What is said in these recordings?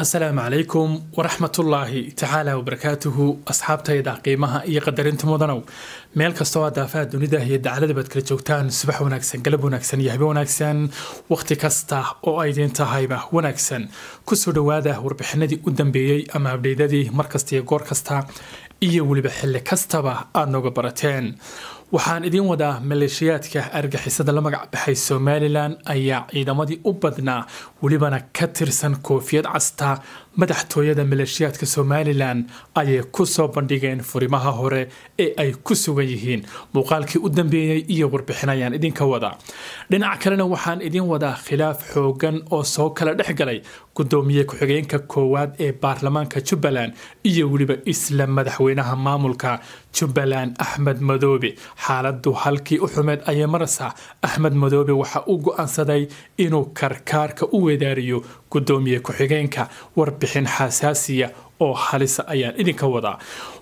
asalaamu calaykum waraxmatullaahi tacaala wabarakaatuhu asxaabtayda qiimaha iyo qadarinta mudanow meel kastoo aa daafaha dunida iyo dacaladabaad kala joogtaan subax wanaagsan galab wanaagsan iyo habe wanaagsan wakhti kasta oo aydin tahayba wanaagsan kusoo dhowaada warbixinadii u dambeeyey ama abdheydadii mar kasta iyo goor kasta iyo weliba xilli kastaba aad nooga barateen waxaan idiin wadaa maleeshiyaadka argixisada la magac baxay somalilan ayaa ciidamadii u badnaa welibana ka tirsan koofiyad casta madaxtooyada maleeshiyaadka somalilan ayay ku soo bandhigeen furimaha hore ee ay ku sugan yihiin muuqaalkii u dambeeyey iyo warbixin ayaan idinka wadaa dhinac kalena waxaan idiin wadaa khilaaf xooggan oo soo kala dhex galay gudoomiye ku-xigeenka koowaad ee baarlamaanka jubbaland iyo weliba isla madaxweynaha maamulka jubbaland axmed madoobe xaaladu halkii u xumeed ayay maraysaa axmed madoobe waxa uu go'aansaday inuu karkaarka u weedaariyo guddoomiye ku-xigeenka warbixin xasaasiya oo halisa ayaan idinka wadaa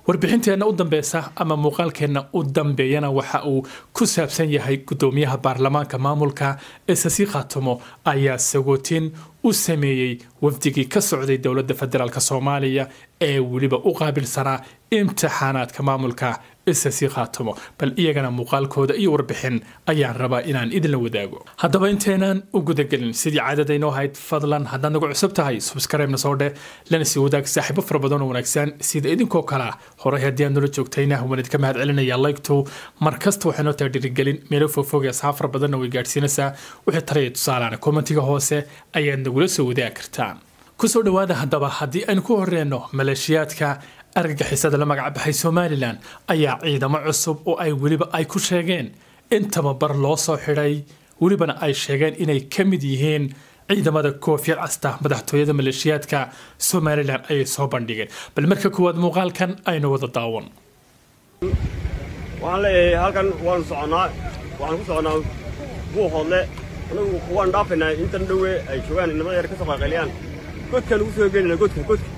warbixinteenna u dambeysa ama muuqaalkeenna u dambeeyana waxa uu ku saabsan yahay guddoomiyaha baarlamaanka maamulka esasi khaatumo ayaa sagootin u sameeyey wafdigii ka socday dowladda federaalk soomaaliya ee weliba u qaabilsanaa imtixaanaadka maamulka isa sii qaatomo bal iyagana muuqaalkooda iyo warbixin ayaan rabaa inaan idinla wadaago haddaba inteenaan u gudagelin sidii caadadaynoo ahayd fadlan haddaad nagu cusub tahay subskribena soo dheh lana sii wadaag saaxiibo fara badan oo wanaagsan sida idinkoo kalea ah. horay haddii aad nula joogtayna waan idinka mahad celinayaa laygtu mar kasta waxay noo tahay dhiirigelin meelo fogfogee asxaab fara badanna way gaadhsiinaysaa wixii taraya tusaalana kommentiga hoose ayaad nagula soo wadaagi kartaan ku soo haddaba haddii aynu ku horreenno maleeshiyaadka argagixisada la magacbaxay somalilan ayaa ciidamo cusub oo ay weliba ay ku sheegeen in tababar loo soo xidhay welibana ay sheegeen inay ka mid yihiin ciidamada koofiyad casta madaxtooyada maleeshiyaadka somalilan ayay soo bandhigeen bal marka koowaad muuqaalkan aynu wada daawan waxaan leeyahay halkan waanu soconaa waxaan ku soconaa buuhoodle anagu waan dhaafaynaa intan dhowe ay joogaan inamada yar ka soo qalqaliyaan godkaan ugu soo geenayna godka godka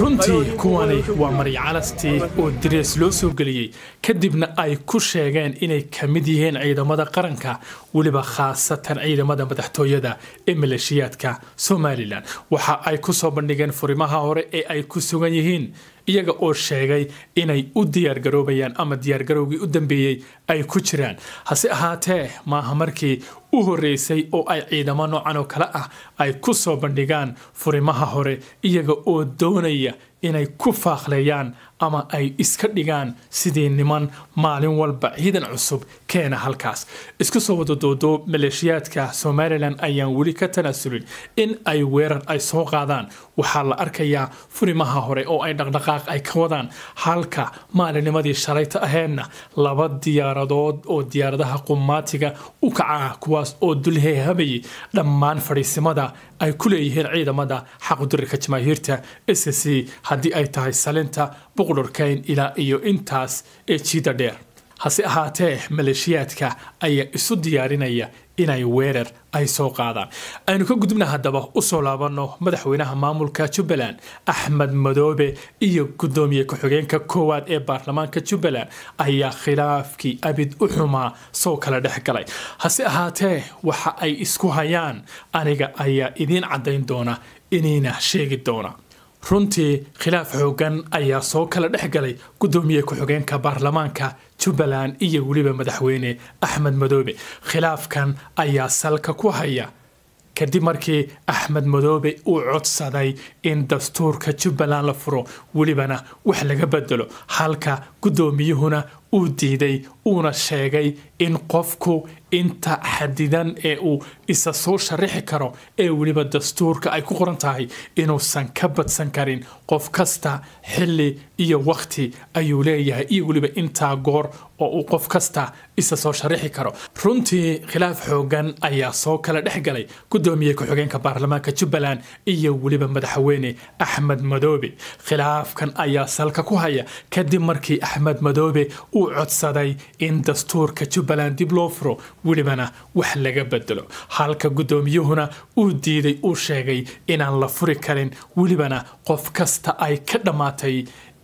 runtii kuwani waa maryacalastii oo darees loo soo geliyey kadibna ay ku sheegeen inay ka mid yihiin ciidamada qaranka weliba khaasatan ciidamada madaxtooyada ee maleeshiyaadka somalilan waxa ay ku soo bandhigeen furimaha hore ee ay ku sugan yihiin iyaga oo sheegay inay u diyaargaroobayaan ama diyaargarowgii u dambeeyey ay ku jiraan hase ahaatee maaha markii u horeysay oo ay ciidamo noocan oo kale ah ay ku soo bandhigaan furimaha hore iyaga oo doonaya inay ku faakhleeyaan ama ay iska dhigaan sidii niman maalin walba ciidan cusub keena halkaas isku soo wada dooduub maleeshiyaadka somalilan ayaan weli ka tanaasulin in ay weerar ay soo qaadaan waxaa la arkayaa furimaha hore oo ay dhaqdhaqaaq ay ka wadaan halka maalinimadii shalayta aheedna laba diyaaradood oo diyaaradaha qumaatiga u kacaa kuwaas oo dulhe habayay dhammaan fadhiisimada ay ku leeyihiin ciidamada xaqudirarka jamaahiirta s c haddii ay tahay salinta buqdhorkayn ilaa iyo intaas ee jiida dheer hase ahaatee maleeshiyaadka ayaa isu diyaarinaya inay weerar ay soo qaadaan aynu ka gudubna haddaba usoo laabanno madaxweynaha maamulka jubbaland axmed madoobe iyo gudoomiye ku-xigeenka koowaad ee baarlamaanka jubbaland ayaa khilaafkii abid u xumaa soo kala dhex galay hase ahaatee waxa ay isku hayaan aniga ayaa idiin caddayn doona iniina sheegi doona runtii khilaaf xooggan ayaa soo kala dhex galay gudoomiye ku-xigeenka baarlamaanka jubbaland iyo weliba madaxweyne axmed madoobe khilaafkan ayaa salka ku haya kadib markii axmed madoobe uu codsaday in dastuurka jubbaland la furo welibana wax laga bedelo halka guddoomiyuhuna uu diiday uuna sheegay in qofku inta xadidan ee uu isa soo sharixi karo ee weliba dastuurka ay ku qoran tahay inuusan ka badsan karin qof kasta xilli iyo wakti ayuu leeyahay iyo weliba intaa goor oo uu qof kasta isa soo sharixi karo runtii khilaaf xooggan ayaa soo kala dhex galay gudoomiye ku-xigeenka baarlamaanka jubbaland iyo weliba madaxweyne axmed madoobe khilaafkan ayaa salka ku haya kadib markii axmed madoobe uu codsaday in dastuurka jubbaland dib loo furo welibana wax laga bedelo halka guddoomiyuhuna uu diiday uu sheegay inaan la furi karin welibana qof kasta ay ka dhammaatay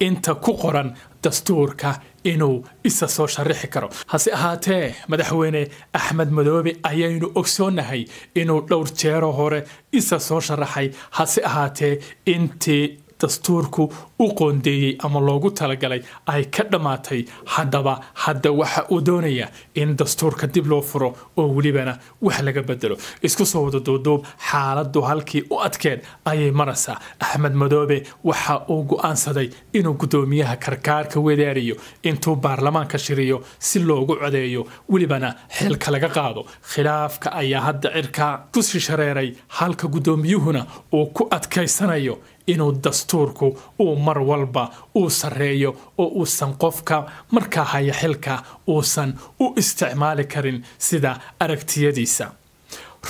inta ku qoran dastuurka inuu isa soo sharaxi karo hase ahaatee madaxweyne axmed madoobe ayaynu ogsoonnahay inuu dhowr jeero hore isa soo sharaxay hase ahaatee intii dastuurku u qoondeeyey ama loogu talagalay ay ka dhammaatay haddaba hadda waxa uu doonaya in dastuurka dib loo furo oo welibana wax laga bedelo isku soo wada duuduub xaaladdu halkii u adkeed ayay maraysaa axmed madoobe waxa uu go'aansaday inuu guddoomiyaha karkaarka wadaariyo intuu baarlamaanka shiriyo si loogu codeeyo welibana xilka laga qaado khilaafka ayaa hadda cirkaa ku shishareeray halka guddoomiyuhuna uu ku adkaysanayo inuu dastuurku uu mar walba uu sarreeyo oo uusan qofka markaa haya xilka uusan u isticmaali karin sida aragtiyadiisa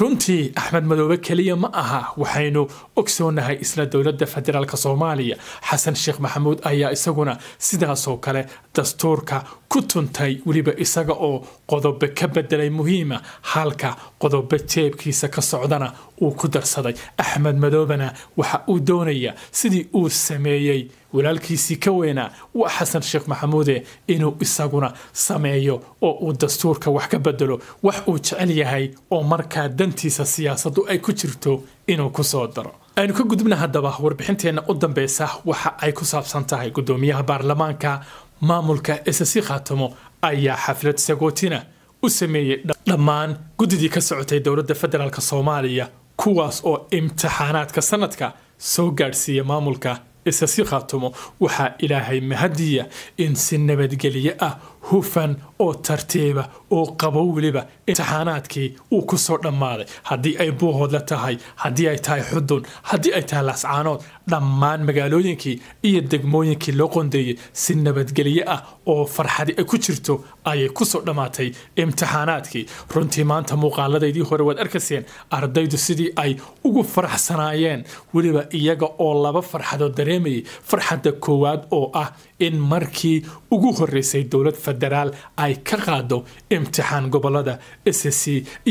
runtii axmed madoobe keliya ma aha waxaynu ogsoonahay isla dowladda federaalk soomaaliya xasan sheekh maxamuud ayaa isaguna sidaasoo kale dastuurka ku tuntay weliba isaga oo qodobo ka bedelay muhiima halka qodobo jeebkiisa ka socdana uu ku darsaday axmed madoobena waxa uu doonaya sidii uu sameeyey walaalkiisii ka weynaa wa xasan sheekh maxamuude inuu isaguna sameeyo oo uu dastuurka wax ka bedelo wax uu jecel yahay oo markaa dantiisa siyaasaddu ay ku jirto inuu kusoo daro aynu ka gudubna haddaba warbixinteenna u dambeysa waxa ay ku saabsan tahay guddoomiyaha baarlamaanka maamulka ssc khaatamo ayaa xaflad sagootina u sameeyey dhammaan guddidii ka socotay dowladda federaalk soomaaliya kuwaas oo imtixaanaadka sannadka soo gaadhsiiya maamulka isa si khaatumo waxaa ilaahay mahadiya in si nabadgelyo ah hufan oo tartiiba oo qabo weliba imtixaanaadkii uu ku soo dhammaaday haddii ay buuhood la tahay haddii ay tahay xudun haddii ay tahay lascaanood dhammaan magaalooyinkii iyo degmooyinkii loo qondeeyey si nabadgelyo ah oo farxadi ay ku jirto ayay ku soo dhammaatay imtixaanaadkii runtii maanta muuqaaladaydii hore waad arkayseen ardaydu sidii ay ugu faraxsanaayeen weliba iyaga oo laba farxadoo dareemayay farxadda koowaad oo ah in markii ugu horeysay dowlad federaal ay ka qaado imtixaan gobolada sc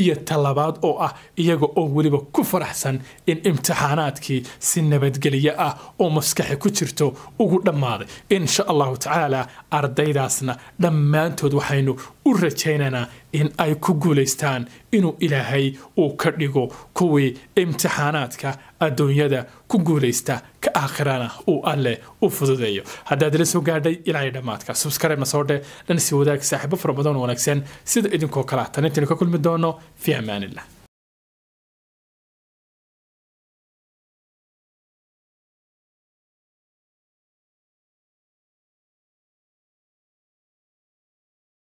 iyo talabaad oo ah iyaga oo weliba ku faraxsan in imtixaanaadkii si nabadgelyo ah oo maskaxi ku jirto ugu dhammaaday insha allahu tacaala ardaydaasna dhammaantood waxaynu u rajaynana in ay ku guulaystaan inuu ilaahay uu ka dhigo kuwii imtixaanaadka adduunyada ku guulaysta ka aakhirana uu alleh u fududeeyo haddaad ila soo gaadhay ilaa dhammaadka subskaraib na soo dheh dhansi wadaag saaxiibo fara wanaagsan sida idinkoo kalea tan intaanu ka kulmi doono fi amaanillah